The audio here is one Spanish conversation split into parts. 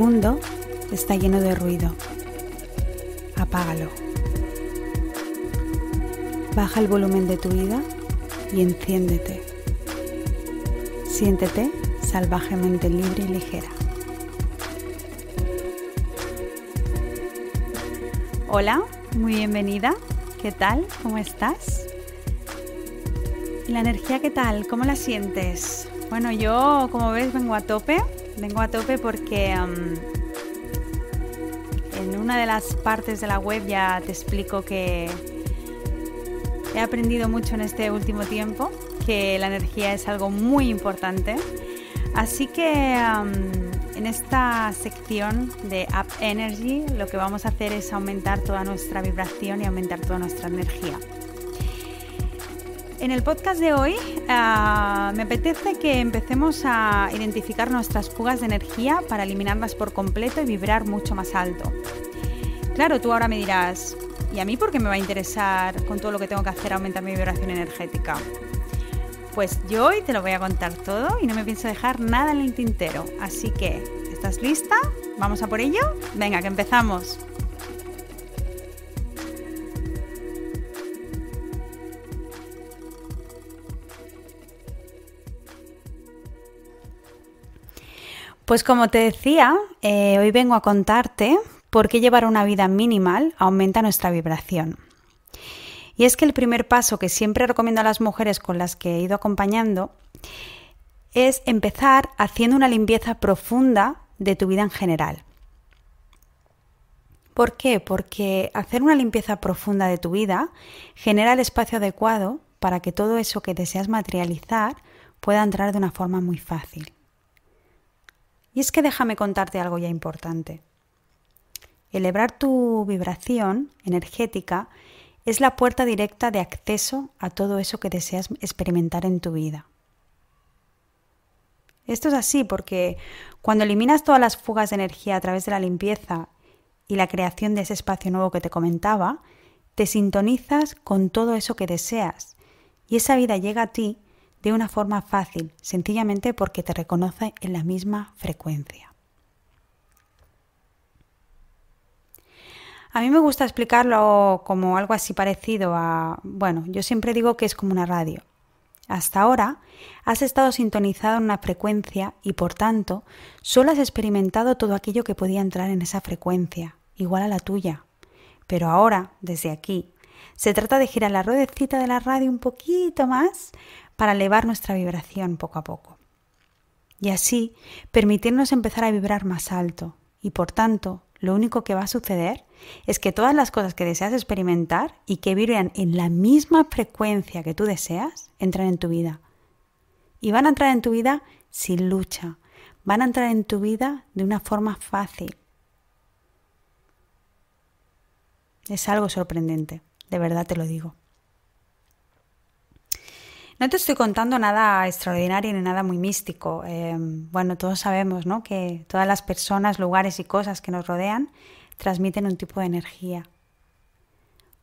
mundo está lleno de ruido. Apágalo. Baja el volumen de tu vida y enciéndete. Siéntete salvajemente libre y ligera. Hola, muy bienvenida. ¿Qué tal? ¿Cómo estás? ¿Y la energía qué tal? ¿Cómo la sientes? Bueno, yo como ves vengo a tope Vengo a tope porque um, en una de las partes de la web ya te explico que he aprendido mucho en este último tiempo, que la energía es algo muy importante. Así que um, en esta sección de Up Energy lo que vamos a hacer es aumentar toda nuestra vibración y aumentar toda nuestra energía. En el podcast de hoy Ah, me apetece que empecemos a identificar nuestras fugas de energía para eliminarlas por completo y vibrar mucho más alto. Claro, tú ahora me dirás, ¿y a mí por qué me va a interesar con todo lo que tengo que hacer aumentar mi vibración energética? Pues yo hoy te lo voy a contar todo y no me pienso dejar nada en el tintero. Así que, ¿estás lista? ¿Vamos a por ello? Venga, que empezamos. Pues como te decía, eh, hoy vengo a contarte por qué llevar una vida minimal aumenta nuestra vibración. Y es que el primer paso que siempre recomiendo a las mujeres con las que he ido acompañando es empezar haciendo una limpieza profunda de tu vida en general. ¿Por qué? Porque hacer una limpieza profunda de tu vida genera el espacio adecuado para que todo eso que deseas materializar pueda entrar de una forma muy fácil. Y es que déjame contarte algo ya importante. Elevar tu vibración energética es la puerta directa de acceso a todo eso que deseas experimentar en tu vida. Esto es así porque cuando eliminas todas las fugas de energía a través de la limpieza y la creación de ese espacio nuevo que te comentaba, te sintonizas con todo eso que deseas y esa vida llega a ti de una forma fácil, sencillamente porque te reconoce en la misma frecuencia. A mí me gusta explicarlo como algo así parecido a, bueno, yo siempre digo que es como una radio. Hasta ahora has estado sintonizado en una frecuencia y por tanto solo has experimentado todo aquello que podía entrar en esa frecuencia, igual a la tuya. Pero ahora, desde aquí, se trata de girar la ruedecita de la radio un poquito más para elevar nuestra vibración poco a poco. Y así permitirnos empezar a vibrar más alto. Y por tanto, lo único que va a suceder es que todas las cosas que deseas experimentar y que vibran en la misma frecuencia que tú deseas, entran en tu vida. Y van a entrar en tu vida sin lucha. Van a entrar en tu vida de una forma fácil. Es algo sorprendente, de verdad te lo digo. No te estoy contando nada extraordinario ni nada muy místico. Em, bueno, todos sabemos ¿no? que todas las personas, lugares y cosas que nos rodean transmiten un tipo de energía.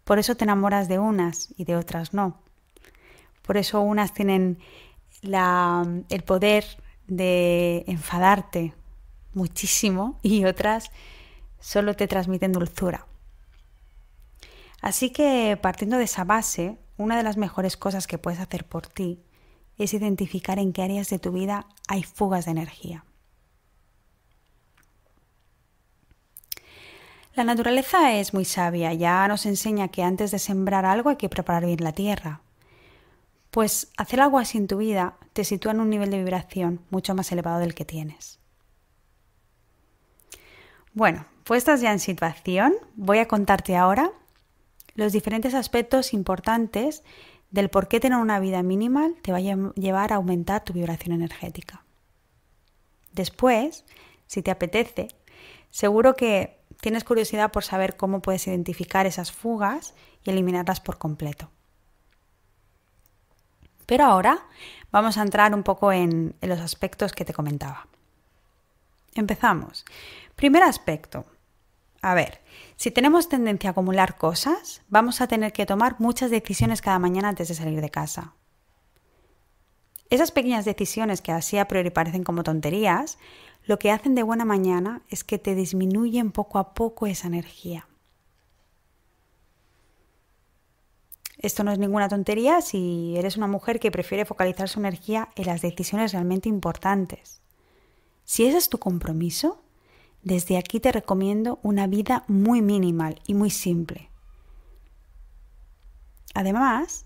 Por eso te enamoras de unas y de otras no. Por eso unas tienen el poder de enfadarte muchísimo y otras solo te transmiten dulzura. Así que partiendo de esa base, una de las mejores cosas que puedes hacer por ti es identificar en qué áreas de tu vida hay fugas de energía. La naturaleza es muy sabia, ya nos enseña que antes de sembrar algo hay que preparar bien la tierra. Pues hacer algo así en tu vida te sitúa en un nivel de vibración mucho más elevado del que tienes. Bueno, puestas ya en situación, voy a contarte ahora los diferentes aspectos importantes del por qué tener una vida minimal te va a llevar a aumentar tu vibración energética. Después, si te apetece, seguro que tienes curiosidad por saber cómo puedes identificar esas fugas y eliminarlas por completo. Pero ahora vamos a entrar un poco en los aspectos que te comentaba. Empezamos. Primer aspecto, a ver, si tenemos tendencia a acumular cosas, vamos a tener que tomar muchas decisiones cada mañana antes de salir de casa. Esas pequeñas decisiones que así a priori parecen como tonterías, lo que hacen de buena mañana es que te disminuyen poco a poco esa energía. Esto no es ninguna tontería si eres una mujer que prefiere focalizar su energía en las decisiones realmente importantes. Si ese es tu compromiso, desde aquí te recomiendo una vida muy minimal y muy simple. Además,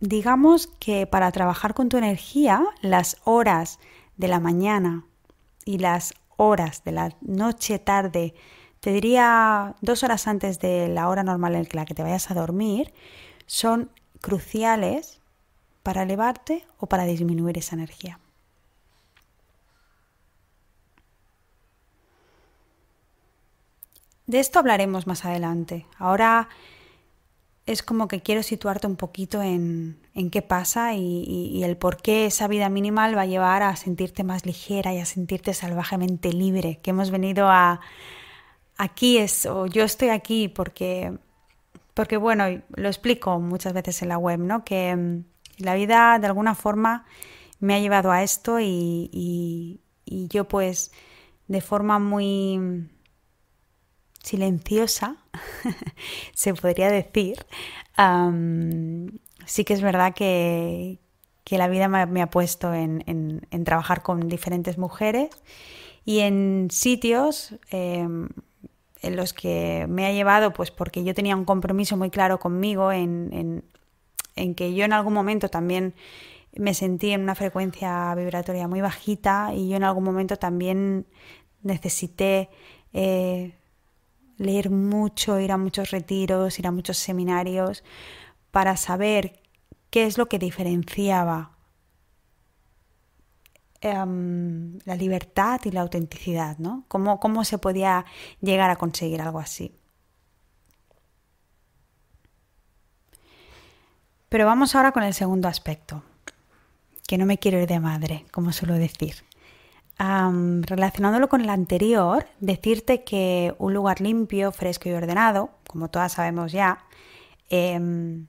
digamos que para trabajar con tu energía, las horas de la mañana y las horas de la noche tarde, te diría dos horas antes de la hora normal en la que te vayas a dormir, son cruciales para elevarte o para disminuir esa energía. De esto hablaremos más adelante. Ahora es como que quiero situarte un poquito en, en qué pasa y, el por qué esa vida minimal va a llevar a sentirte más ligera y a sentirte salvajemente libre, que hemos venido a... Aquí es, o yo estoy aquí porque, porque bueno, lo explico muchas veces en la web, ¿no? Que mm, la vida de alguna forma me ha llevado a esto y yo pues de forma muy silenciosa, se podría decir, sí que es verdad que, la vida me, ha puesto en, trabajar con diferentes mujeres y en sitios em, en los que me ha llevado, pues porque yo tenía un compromiso muy claro conmigo, en, que yo en algún momento también me sentí en una frecuencia vibratoria muy bajita y yo en algún momento también necesité eh, leer mucho, ir a muchos retiros, ir a muchos seminarios, para saber qué es lo que diferenciaba em, la libertad y la autenticidad, ¿no? Cómo, cómo se podía llegar a conseguir algo así. Pero vamos ahora con el segundo aspecto, que no me quiero ir de madre, como suelo decir relacionándolo con el anterior, decirte que un lugar limpio, fresco y ordenado, como todas sabemos ya, em,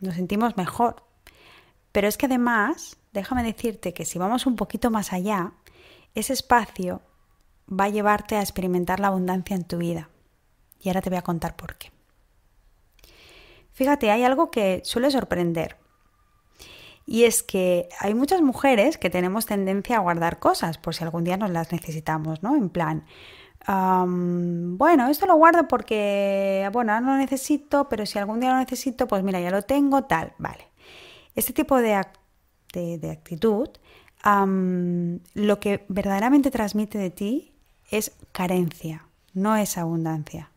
nos sentimos mejor. Pero es que además, déjame decirte que si vamos un poquito más allá, ese espacio va a llevarte a experimentar la abundancia en tu vida. Y ahora te voy a contar por qué. Fíjate, hay algo que suele sorprender y es que hay muchas mujeres que tenemos tendencia a guardar cosas por si algún día nos las necesitamos, ¿no? En plan, bueno, esto lo guardo porque, bueno, ahora no lo necesito, pero si algún día lo necesito, pues mira, ya lo tengo, tal, vale. Este tipo de, actitud lo que verdaderamente transmite de ti es carencia, no es abundancia.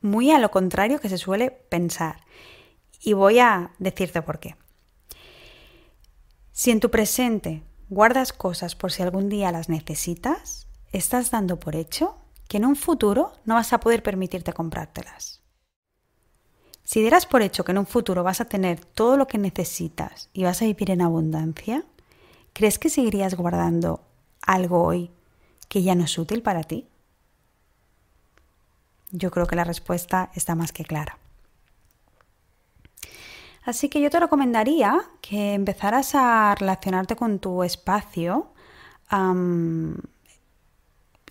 Muy a lo contrario que se suele pensar. Y voy a decirte por qué. Si en tu presente guardas cosas por si algún día las necesitas, estás dando por hecho que en un futuro no vas a poder permitirte comprártelas. Si dieras por hecho que en un futuro vas a tener todo lo que necesitas y vas a vivir en abundancia, ¿crees que seguirías guardando algo hoy que ya no es útil para ti? Yo creo que la respuesta está más que clara. Así que yo te recomendaría que empezaras a relacionarte con tu espacio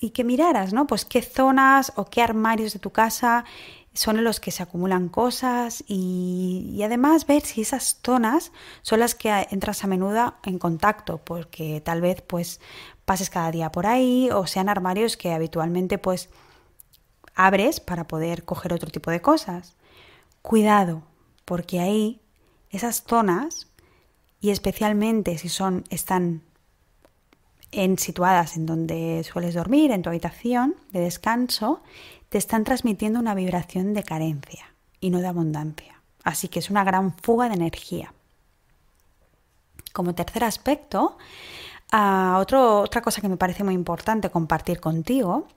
y que miraras, ¿no? Pues qué zonas o qué armarios de tu casa son en los que se acumulan cosas y, además ver si esas zonas son las que entras a menudo en contacto, porque tal vez pues pases cada día por ahí o sean armarios que habitualmente pues abres para poder coger otro tipo de cosas. Cuidado, porque ahí esas zonas, y especialmente si son, están en, situadas en donde sueles dormir, en tu habitación de descanso, te están transmitiendo una vibración de carencia y no de abundancia. Así que es una gran fuga de energía. Como tercer aspecto, a ah, otra cosa que me parece muy importante compartir contigo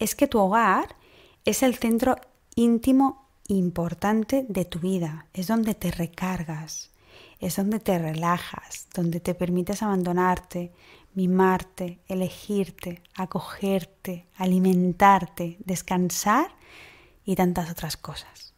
es que tu hogar es el centro íntimo importante de tu vida, es donde te recargas, es donde te relajas, donde te permites abandonarte, mimarte, elegirte, acogerte, alimentarte, descansar y tantas otras cosas.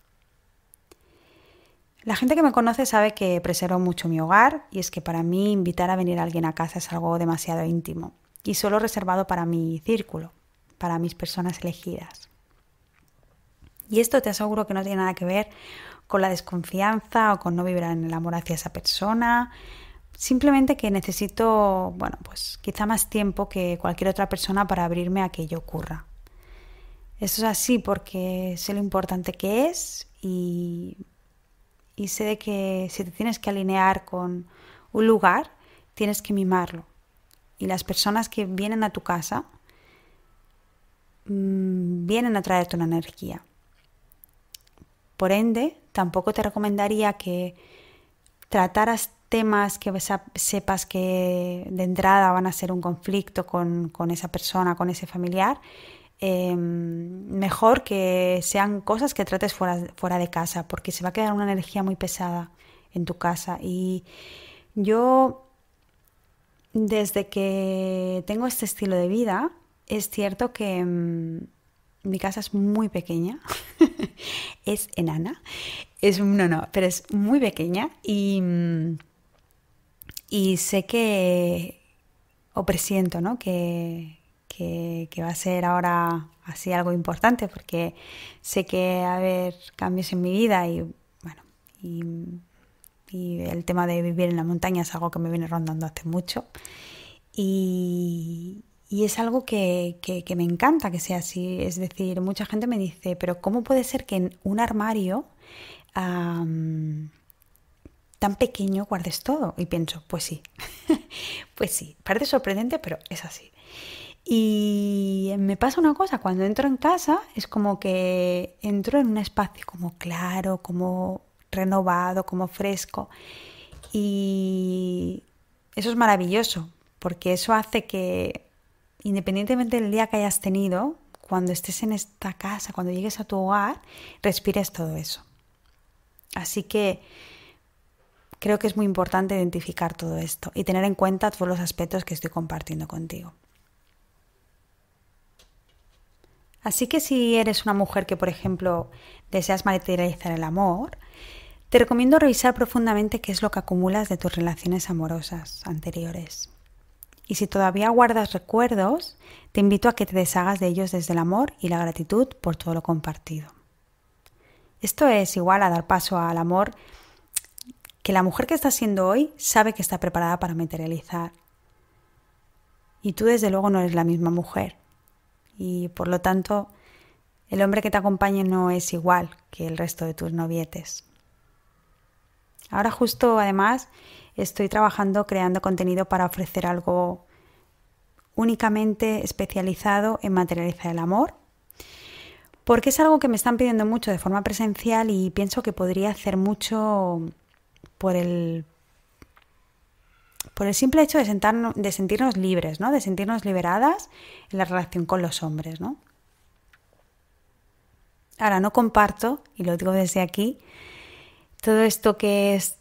La gente que me conoce sabe que preservo mucho mi hogar y es que para mí invitar a venir a alguien a casa es algo demasiado íntimo y solo reservado para mi círculo, para mis personas elegidas. Y esto te aseguro que no tiene nada que ver con la desconfianza o con no vibrar en el amor hacia esa persona. Simplemente que necesito, bueno, pues quizá más tiempo que cualquier otra persona para abrirme a que ello ocurra. Eso es así porque sé lo importante que es y, sé de que si te tienes que alinear con un lugar, tienes que mimarlo. Y las personas que vienen a tu casa mm, vienen a traerte una energía. Por ende, tampoco te recomendaría que trataras temas que sepas que de entrada van a ser un conflicto con, esa persona, con ese familiar, em, mejor que sean cosas que trates fuera, fuera, de casa, porque se va a quedar una energía muy pesada en tu casa. Y yo, desde que tengo este estilo de vida, es cierto que em, mi casa es muy pequeña, es enana, es no, no, pero es muy pequeña y, mm, y sé que, o presiento, ¿no? Que, que, va a ser ahora así algo importante porque sé que va a haber cambios en mi vida y bueno, y el tema de vivir en la montaña es algo que me viene rondando hace mucho. Y, y es algo que, me encanta que sea así. Es decir, mucha gente me dice, pero ¿cómo puede ser que en un armario tan pequeño guardes todo? Y pienso, pues sí, pues sí, parece sorprendente, pero es así. Y me pasa una cosa, cuando entro en casa es como que entro en un espacio como claro, como renovado, como fresco. Y eso es maravilloso, porque eso hace que independientemente del día que hayas tenido, cuando estés en esta casa, cuando llegues a tu hogar, respires todo eso. Así que creo que es muy importante identificar todo esto y tener en cuenta todos los aspectos que estoy compartiendo contigo. Así que si eres una mujer que, por ejemplo, deseas materializar el amor, te recomiendo revisar profundamente qué es lo que acumulas de tus relaciones amorosas anteriores. Y si todavía guardas recuerdos, te invito a que te deshagas de ellos desde el amor y la gratitud por todo lo compartido. Esto es igual a dar paso al amor que la mujer que está siendo hoy sabe que está preparada para materializar. Y tú desde luego no eres la misma mujer. Y por lo tanto, el hombre que te acompañe no es igual que el resto de tus novietes. Ahora justo además estoy trabajando creando contenido para ofrecer algo únicamente especializado en materializar el amor, porque es algo que me están pidiendo mucho de forma presencial y pienso que podría hacer mucho por el por el simple hecho de, sentarnos, de sentirnos libres, ¿no? De sentirnos liberadas en la relación con los hombres, Ahora no comparto, y lo digo desde aquí, todo esto que es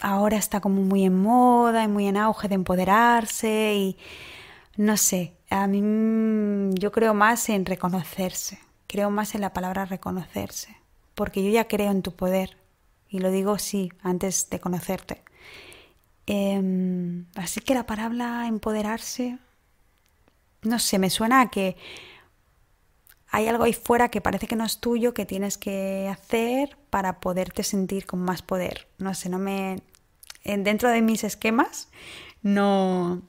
ahora está como muy en moda y muy en auge de empoderarse y no sé, a mí mm, yo creo más en reconocerse, creo más en la palabra reconocerse, porque yo ya creo en tu poder y lo digo sí antes de conocerte. Em, así que la palabra empoderarse, no sé, me suena a que hay algo ahí fuera que parece que no es tuyo, que tienes que hacer para poderte sentir con más poder. No sé, no me... Dentro de mis esquemas no,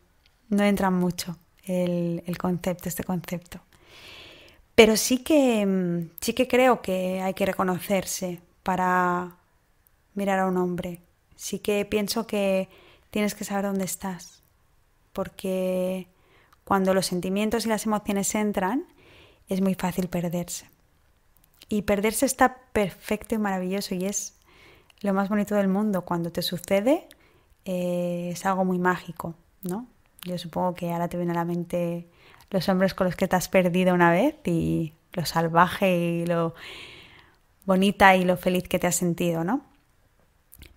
no entra mucho el, el concepto, este concepto. Pero sí que, sí que creo que hay que reconocerse para mirar a un hombre. Sí que pienso que tienes que saber dónde estás. Porque cuando los sentimientos y las emociones entran, es muy fácil perderse. Y perderse está perfecto y maravilloso y es lo más bonito del mundo. Cuando te sucede eh, es algo muy mágico, ¿no? Yo supongo que ahora te viene a la mente los hombres con los que te has perdido una vez y lo salvaje y lo bonita y lo feliz que te has sentido, ¿no?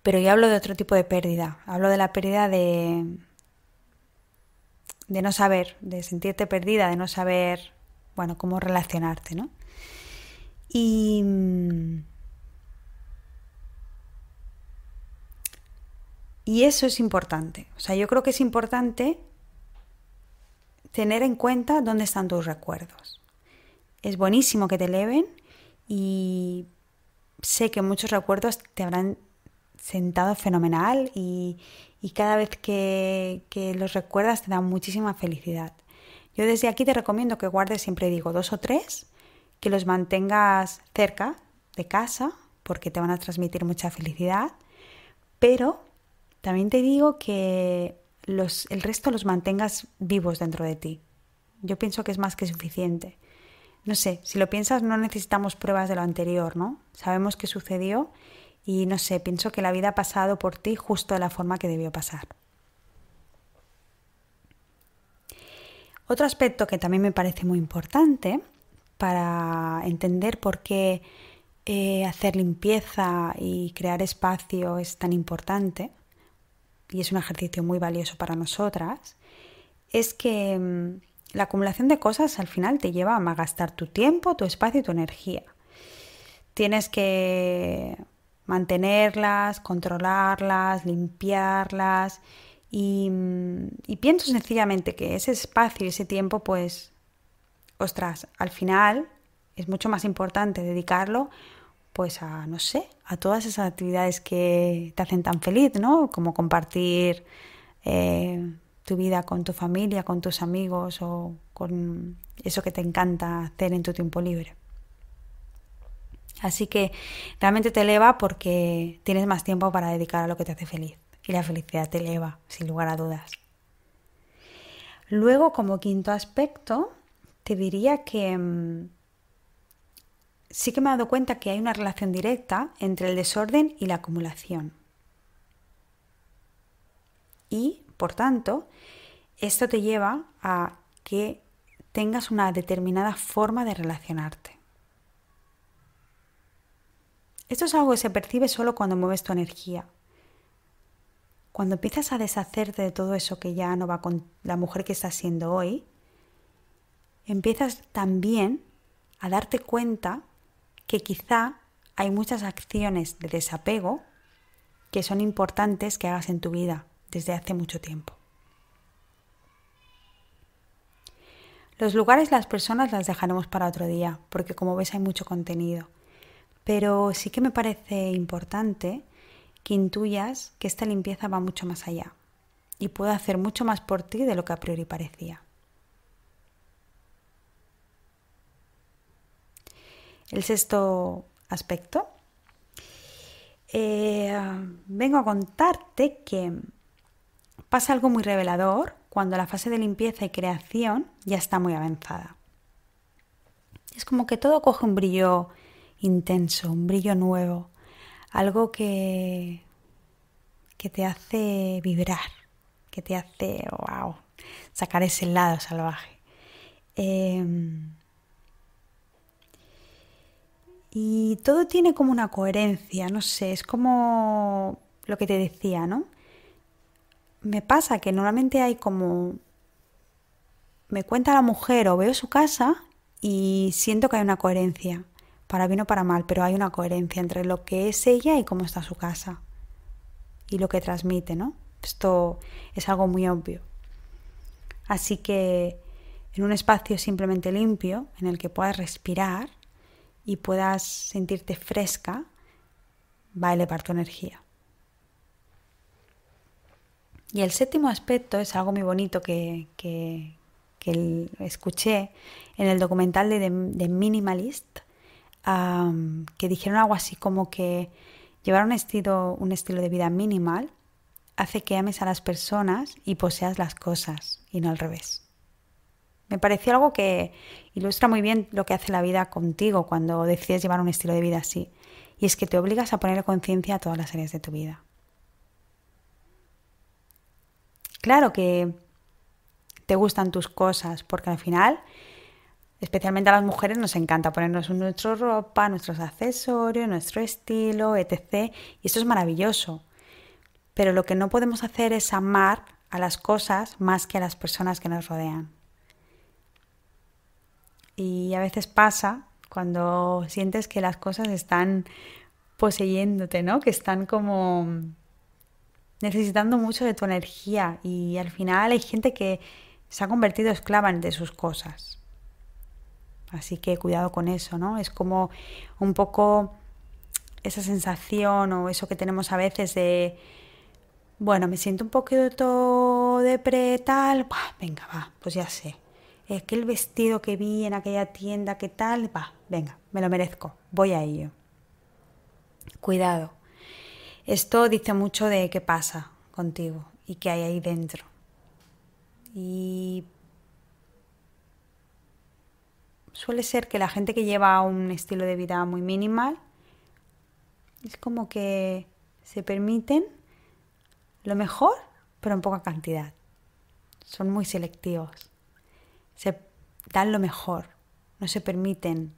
Pero yo hablo de otro tipo de pérdida. Hablo de la pérdida de, de no saber, de sentirte perdida, de no saber bueno, cómo relacionarte, ¿no? Mm, y, eso es importante. O sea, yo creo que es importante tener en cuenta dónde están tus recuerdos. Es buenísimo que te eleven y sé que muchos recuerdos te habrán sentado fenomenal y, cada vez que, los recuerdas te dan muchísima felicidad. Yo desde aquí te recomiendo que guardes, siempre digo, dos o tres, que los mantengas cerca de casa, porque te van a transmitir mucha felicidad, pero también te digo que los, el resto los mantengas vivos dentro de ti. Yo pienso que es más que suficiente. No sé, si lo piensas no necesitamos pruebas de lo anterior, ¿no? Sabemos qué sucedió y no sé, pienso que la vida ha pasado por ti justo de la forma que debió pasar. Otro aspecto que también me parece muy importante para entender por qué eh, hacer limpieza y crear espacio es tan importante y es un ejercicio muy valioso para nosotras, es que mm, la acumulación de cosas al final te lleva a gastar tu tiempo, tu espacio y tu energía. Tienes que mantenerlas, controlarlas, limpiarlas y, pienso sencillamente que ese espacio y ese tiempo, pues, ostras, al final es mucho más importante dedicarlo pues a, no sé, a todas esas actividades que te hacen tan feliz, ¿no? Como compartir eh, tu vida con tu familia, con tus amigos o con eso que te encanta hacer en tu tiempo libre. Así que realmente te eleva porque tienes más tiempo para dedicar a lo que te hace feliz la felicidad te eleva, sin lugar a dudas. Luego, como quinto aspecto, te diría que mm, sí que me he dado cuenta que hay una relación directa entre el desorden y la acumulación. Y, por tanto, esto te lleva a que tengas una determinada forma de relacionarte. Esto es algo que se percibe solo cuando mueves tu energía, cuando empiezas a deshacerte de todo eso que ya no va con la mujer que estás siendo hoy, empiezas también a darte cuenta que quizá hay muchas acciones de desapego que son importantes que hagas en tu vida desde hace mucho tiempo. Los lugares, las personas las dejaremos para otro día, porque como ves hay mucho contenido. Pero sí que me parece importante que intuyas que esta limpieza va mucho más allá y puede hacer mucho más por ti de lo que a priori parecía. El sexto aspecto, eh, vengo a contarte que pasa algo muy revelador cuando la fase de limpieza y creación ya está muy avanzada. Es como que todo coge un brillo intenso, un brillo nuevo, algo que, te hace vibrar, que te hace, wow, sacar ese lado salvaje. Em, y todo tiene como una coherencia, no sé, es como lo que te decía, ¿no? Me pasa que normalmente hay como... Me cuenta la mujer o veo su casa y siento que hay una coherencia para bien o para mal, pero hay una coherencia entre lo que es ella y cómo está su casa y lo que transmite, ¿no? Esto es algo muy obvio. Así que en un espacio simplemente limpio, en el que puedas respirar y puedas sentirte fresca, va para tu energía. Y el séptimo aspecto es algo muy bonito que, que, que escuché en el documental de The Minimalist, que dijeron algo así como que llevar un estilo, un estilo de vida minimal hace que ames a las personas y poseas las cosas y no al revés. Me pareció algo que ilustra muy bien lo que hace la vida contigo cuando decides llevar un estilo de vida así. Y es que te obligas a poner conciencia a todas las áreas de tu vida. Claro que te gustan tus cosas, porque al final Especialmente a las mujeres nos encanta ponernos nuestra ropa, nuestros accesorios, nuestro estilo, etc. Y eso es maravilloso. Pero lo que no podemos hacer es amar a las cosas más que a las personas que nos rodean. Y a veces pasa cuando sientes que las cosas están poseyéndote, ¿no? Que están como necesitando mucho de tu energía y al final hay gente que se ha convertido esclava de sus cosas. Así que cuidado con eso, ¿no? Es como un poco esa sensación o eso que tenemos a veces de, bueno, me siento un poquito depre tal, venga, va, pues ya sé. Es que el vestido que vi en aquella tienda, que tal, va, venga, me lo merezco, voy a ello. Cuidado. Esto dice mucho de qué pasa contigo y qué hay ahí dentro. Y suele ser que la gente que lleva un estilo de vida muy minimal es como que se permiten lo mejor, pero en poca cantidad. Son muy selectivos. Se dan lo mejor. No se permiten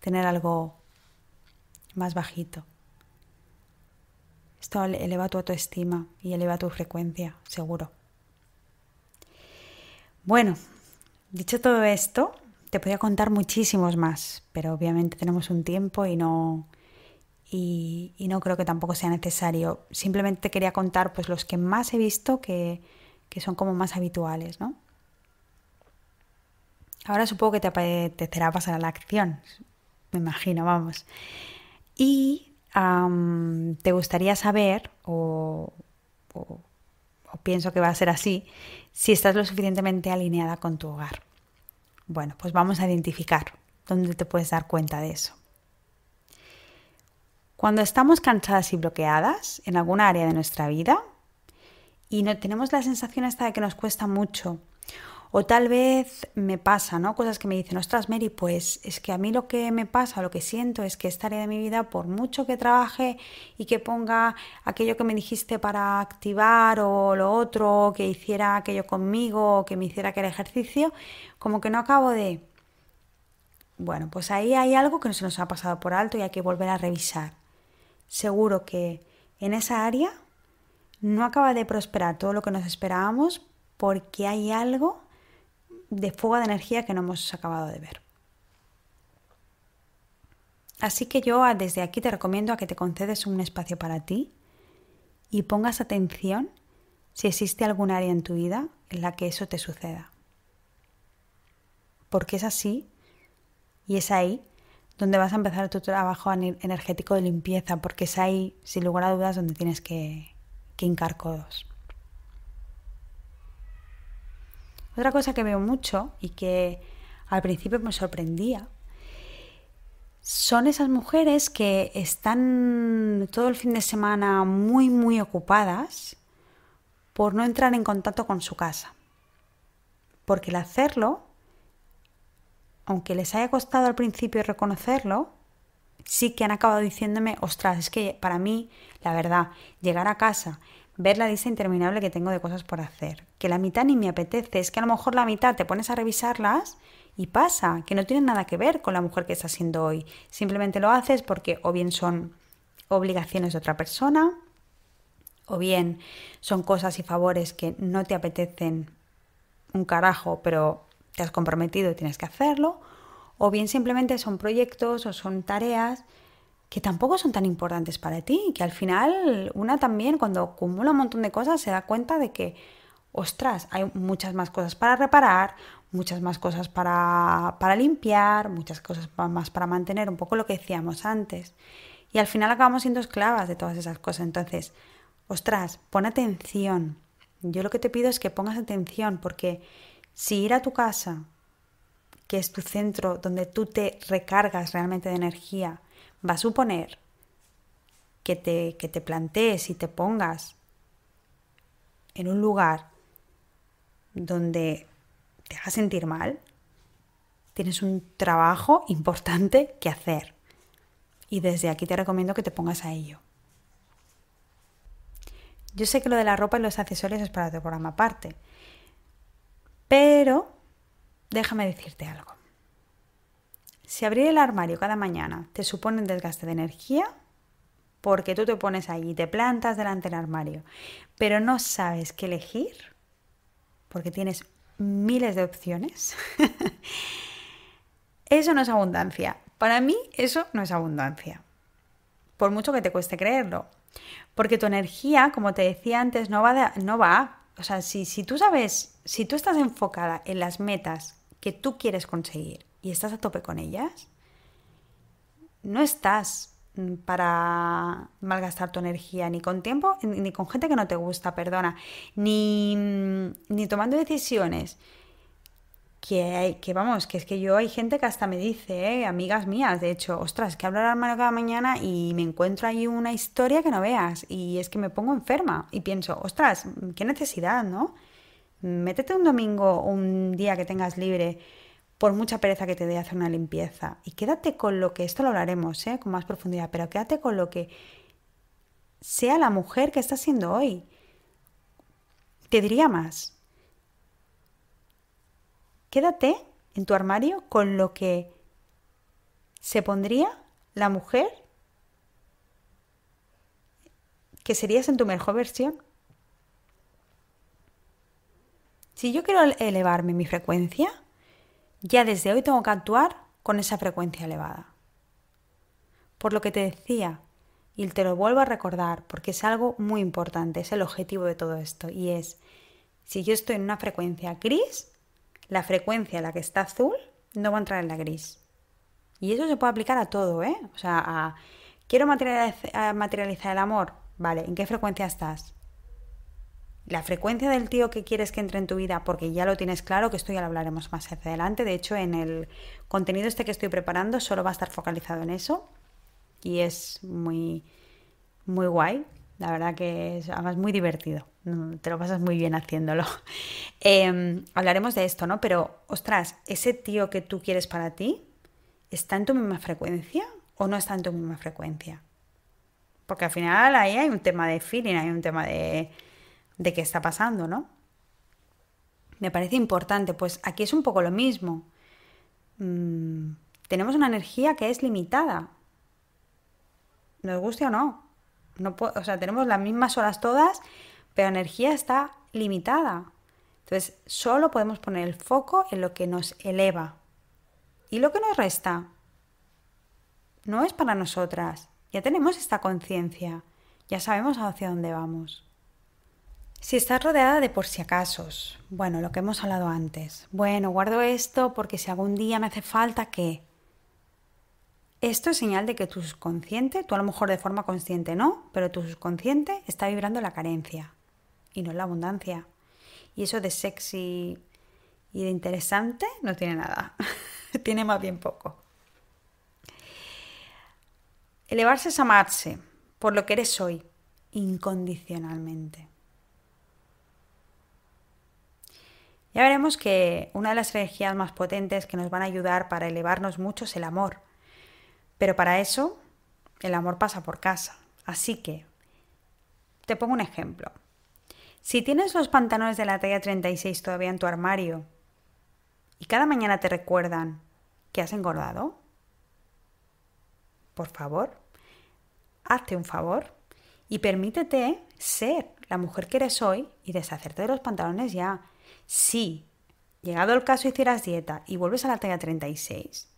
tener algo más bajito. Esto eleva tu autoestima y eleva tu frecuencia, seguro. Bueno, dicho todo esto, te podría contar muchísimos más, pero obviamente tenemos un tiempo y no, y, no creo que tampoco sea necesario. Simplemente quería contar pues, los que más he visto que, son como más habituales, ¿no? Ahora supongo que te apetecerá pasar a la acción, me imagino, vamos. Y te gustaría saber, o pienso que va a ser así, si estás lo suficientemente alineada con tu hogar. Bueno, pues vamos a identificar dónde te puedes dar cuenta de eso. Cuando estamos cansadas y bloqueadas en alguna área de nuestra vida y no, tenemos la sensación hasta de que nos cuesta mucho o tal vez me pasa, ¿no? Cosas que me dicen, ostras, Mary, pues es que a mí lo que me pasa, lo que siento es que esta área de mi vida, por mucho que trabaje y que ponga aquello que me dijiste para activar o lo otro, que hiciera aquello conmigo, o que me hiciera aquel ejercicio, como que no acabo de... Bueno, pues ahí hay algo que no se nos ha pasado por alto y hay que volver a revisar. Seguro que en esa área no acaba de prosperar todo lo que nos esperábamos porque hay algo de fuga de energía que no hemos acabado de ver. Así que yo ah, desde aquí te recomiendo a que te concedes un espacio para ti y pongas atención si existe algún área en tu vida en la que eso te suceda. Porque es así y es ahí donde vas a empezar tu trabajo energético de limpieza, porque es ahí, sin lugar a dudas, donde tienes que, que hincar codos. Otra cosa que veo mucho y que al principio me sorprendía son esas mujeres que están todo el fin de semana muy, muy ocupadas por no entrar en contacto con su casa. Porque el hacerlo, aunque les haya costado al principio reconocerlo, sí que han acabado diciéndome, ostras, es que para mí, la verdad, llegar a casa ver la lista interminable que tengo de cosas por hacer, que la mitad ni me apetece, es que a lo mejor la mitad te pones a revisarlas y pasa, que no tienen nada que ver con la mujer que estás siendo hoy, simplemente lo haces porque o bien son obligaciones de otra persona, o bien son cosas y favores que no te apetecen un carajo, pero te has comprometido y tienes que hacerlo, o bien simplemente son proyectos o son tareas que tampoco son tan importantes para ti, que al final una también cuando acumula un montón de cosas se da cuenta de que, ostras, hay muchas más cosas para reparar, muchas más cosas para, para limpiar, muchas cosas más para mantener, un poco lo que decíamos antes. Y al final acabamos siendo esclavas de todas esas cosas. Entonces, ostras, pon atención. Yo lo que te pido es que pongas atención porque si ir a tu casa, que es tu centro donde tú te recargas realmente de energía, va a suponer que te, te plantees y te pongas en un lugar donde te haga sentir mal, tienes un trabajo importante que hacer. Y desde aquí te recomiendo que te pongas a ello. Yo sé que lo de la ropa y los accesorios es para otro programa aparte, pero déjame decirte algo si abrir el armario cada mañana te supone un desgaste de energía, porque tú te pones y te plantas delante del armario, pero no sabes qué elegir, porque tienes miles de opciones, eso no es abundancia. Para mí eso no es abundancia, por mucho que te cueste creerlo, porque tu energía, como te decía antes, no va, no va. O sea, si, si tú sabes, si tú estás enfocada en las metas que tú quieres conseguir, y estás a tope con ellas, no estás mm, para malgastar tu energía ni con tiempo, ni con gente que no te gusta, perdona, ni, mm, tomando decisiones. Que, que, vamos, que es que yo hay gente que hasta me dice, eh, amigas mías, de hecho, ostras, que hablar al hermano cada mañana y me encuentro ahí una historia que no veas y es que me pongo enferma y pienso, ostras, qué necesidad, ¿no? Métete un domingo, un día que tengas libre, por mucha pereza que te dé hacer una limpieza. Y quédate con lo que, esto lo hablaremos ¿eh? con más profundidad, pero quédate con lo que sea la mujer que estás siendo hoy. Te diría más. Quédate en tu armario con lo que se pondría la mujer que serías en tu mejor versión. Si yo quiero elevarme mi frecuencia, ya desde hoy tengo que actuar con esa frecuencia elevada. Por lo que te decía, y te lo vuelvo a recordar porque es algo muy importante, es el objetivo de todo esto, y es, si yo estoy en una frecuencia gris, la frecuencia a la que está azul no va a entrar en la gris. Y eso se puede aplicar a todo, ¿eh? O sea, a, quiero materializar el amor, vale, ¿en qué frecuencia estás? La frecuencia del tío que quieres que entre en tu vida, porque ya lo tienes claro, que esto ya lo hablaremos más hacia adelante. De hecho, en el contenido este que estoy preparando solo va a estar focalizado en eso. Y es muy, muy guay. La verdad que es además muy divertido. Te lo pasas muy bien haciéndolo. Em, hablaremos de esto, ¿no? Pero, ostras, ese tío que tú quieres para ti, ¿está en tu misma frecuencia o no está en tu misma frecuencia? Porque al final ahí hay un tema de feeling, hay un tema de de qué está pasando, ¿no? Me parece importante, pues aquí es un poco lo mismo. Mm, tenemos una energía que es limitada, nos guste o no. no o sea, tenemos las mismas horas todas, pero la energía está limitada. Entonces, solo podemos poner el foco en lo que nos eleva. ¿Y lo que nos resta? No es para nosotras. Ya tenemos esta conciencia. Ya sabemos hacia dónde vamos. Si estás rodeada de por si acaso, bueno, lo que hemos hablado antes, bueno, guardo esto porque si algún día me hace falta, ¿qué? Esto es señal de que tu subconsciente, tú a lo mejor de forma consciente no, pero tu subconsciente está vibrando la carencia y no la abundancia. Y eso de sexy y de interesante no tiene nada, tiene más bien poco. Elevarse es amarse por lo que eres hoy, incondicionalmente. Ya veremos que una de las energías más potentes que nos van a ayudar para elevarnos mucho es el amor. Pero para eso, el amor pasa por casa. Así que, te pongo un ejemplo. Si tienes los pantalones de la talla 36 todavía en tu armario y cada mañana te recuerdan que has engordado, por favor, hazte un favor y permítete ser la mujer que eres hoy y deshacerte de los pantalones ya si llegado el caso hicieras dieta y vuelves a la talla 36,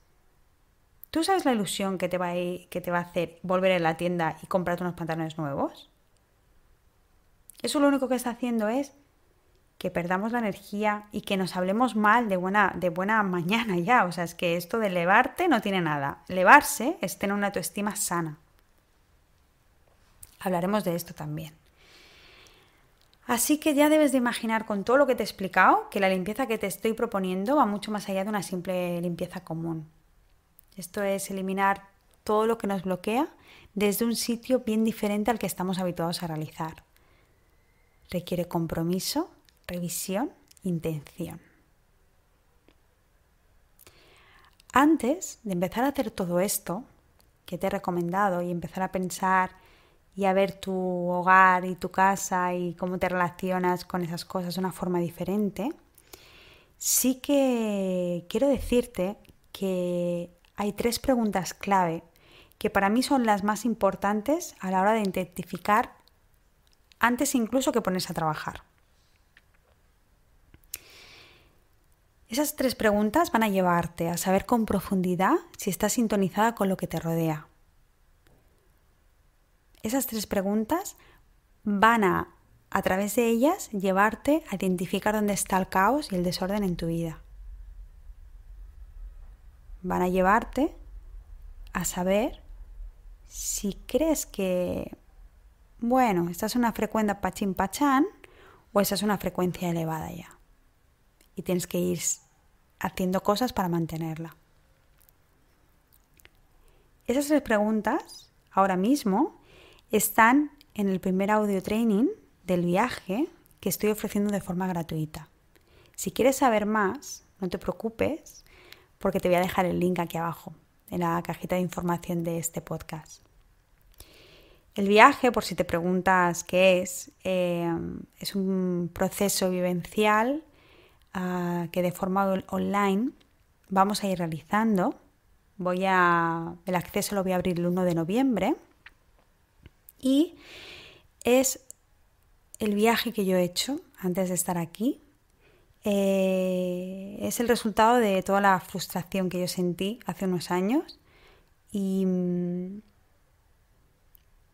¿tú sabes la ilusión que te va a, hacer volver a la tienda y comprarte unos pantalones nuevos? Eso lo único que está haciendo es que perdamos la energía y que nos hablemos mal de buena, de buena mañana ya. O sea, es que esto de levarte no tiene nada. levarse es tener una autoestima sana. Hablaremos de esto también. Así que ya debes de imaginar con todo lo que te he explicado que la limpieza que te estoy proponiendo va mucho más allá de una simple limpieza común. Esto es eliminar todo lo que nos bloquea desde un sitio bien diferente al que estamos habituados a realizar. Requiere compromiso, revisión, intención. Antes de empezar a hacer todo esto que te he recomendado y empezar a pensar y a ver tu hogar y tu casa y cómo te relacionas con esas cosas de una forma diferente, sí que quiero decirte que hay tres preguntas clave que para mí son las más importantes a la hora de identificar antes incluso que pones a trabajar. Esas tres preguntas van a llevarte a saber con profundidad si estás sintonizada con lo que te rodea, esas tres preguntas van a, a través de ellas, llevarte a identificar dónde está el caos y el desorden en tu vida. Van a llevarte a saber si crees que, bueno, esta es una frecuencia pachín pachán o esa es una frecuencia elevada ya. Y tienes que ir haciendo cosas para mantenerla. Esas tres preguntas ahora mismo están en el primer audio training del viaje que estoy ofreciendo de forma gratuita. Si quieres saber más, no te preocupes porque te voy a dejar el link aquí abajo, en la cajita de información de este podcast. El viaje, por si te preguntas qué es, eh, es un proceso vivencial ah, que de forma online vamos a ir realizando. Voy a, el acceso lo voy a abrir el 1 de noviembre y es el viaje que yo he hecho antes de estar aquí. Eh, es el resultado de toda la frustración que yo sentí hace unos años y, mm,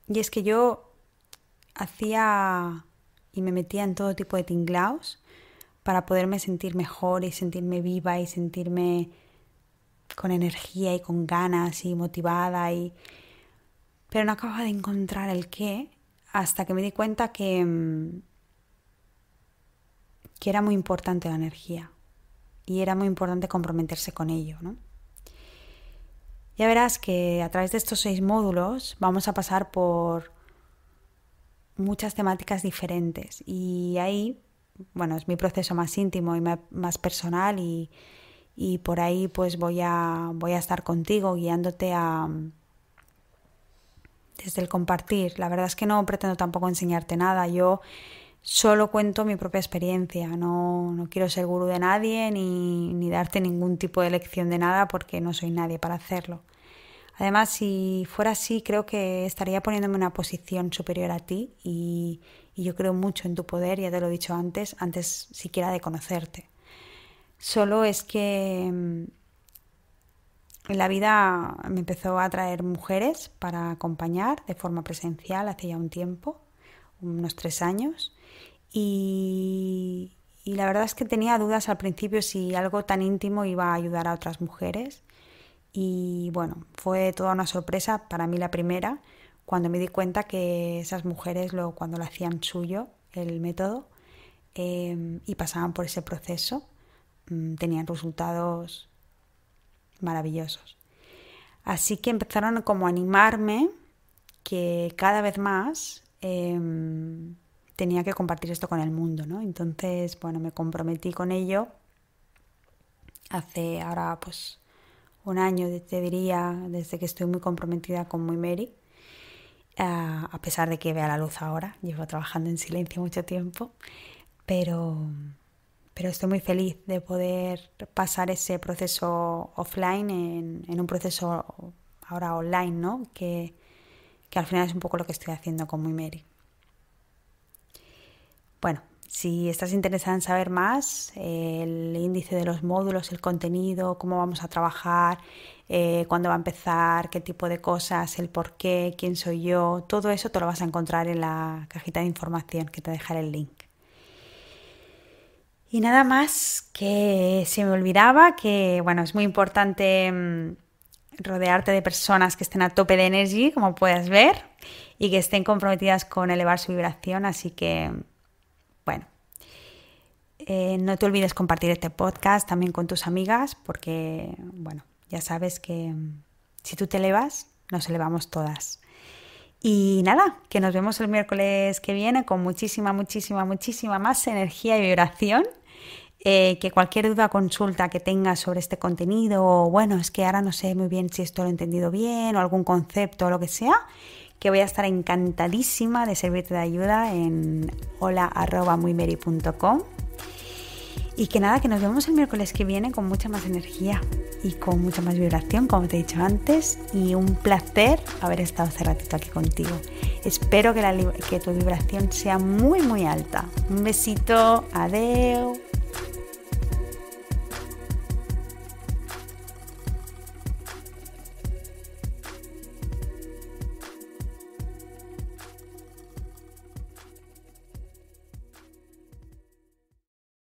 y es que yo hacía y me metía en todo tipo de tinglaos para poderme sentir mejor y sentirme viva y sentirme con energía y con ganas y motivada y pero no acababa de encontrar el qué hasta que me di cuenta que, mm, que era muy importante la energía y era muy importante comprometerse con ello. Ya verás que a través de estos seis módulos vamos a pasar por muchas temáticas diferentes y ahí, bueno, es mi proceso más íntimo y más personal y, y por ahí pues voy a, voy a estar contigo guiándote a, desde el compartir. La verdad es que no pretendo tampoco enseñarte nada, yo solo cuento mi propia experiencia, no, no quiero ser gurú de nadie ni, darte ningún tipo de lección de nada porque no soy nadie para hacerlo. Además, si fuera así, creo que estaría poniéndome una posición superior a ti y, y, yo creo mucho en tu poder, ya te lo he dicho antes, antes siquiera de conocerte. Solo es que mm, en la vida me empezó a traer mujeres para acompañar de forma presencial hace ya un tiempo, unos tres años, y, la verdad es que tenía dudas al principio si algo tan íntimo iba a ayudar a otras mujeres. Y bueno, fue toda una sorpresa para mí la primera cuando me di cuenta que esas mujeres cuando lo hacían suyo, el método, eh, y pasaban por ese proceso, mm, tenían resultados maravillosos. Así que empezaron como a animarme que cada vez más em, tenía que compartir esto con el mundo, ¿no? Entonces, bueno, me comprometí con ello hace ahora pues un año, te diría, desde que estoy muy comprometida con Muy Mary, ah, a pesar de que vea la luz ahora, llevo trabajando en silencio mucho tiempo, pero, pero estoy muy feliz de poder pasar ese proceso offline en, un proceso ahora online, ¿no? Que, al final es un poco lo que estoy haciendo con mi Mary. Bueno, si estás interesada en saber más, el índice de los módulos, el contenido, cómo vamos a trabajar, eh, cuándo va a empezar, qué tipo de cosas, el por qué, quién soy yo, todo eso te lo vas a encontrar en la cajita de información que te dejaré el link. Y nada más que se me olvidaba que, bueno, es muy importante mm, rodearte de personas que estén a tope de energía, como puedes ver, y que estén comprometidas con elevar su vibración. Así que, bueno, eh, no te olvides compartir este podcast también con tus amigas, porque, bueno, ya sabes que mm, si tú te elevas, nos elevamos todas. Y nada, que nos vemos el miércoles que viene con muchísima, muchísima, muchísima más energía y vibración eh, que cualquier duda o consulta que tengas sobre este contenido, o bueno, es que ahora no sé muy bien si esto lo he entendido bien, o algún concepto o lo que sea, que voy a estar encantadísima de servirte de ayuda en hola.muymeri.com. Y que nada, que nos vemos el miércoles que viene con mucha más energía y con mucha más vibración, como te he dicho antes. Y un placer haber estado hace ratito aquí contigo. Espero que, tu vibración sea muy, muy alta. Un besito, adiós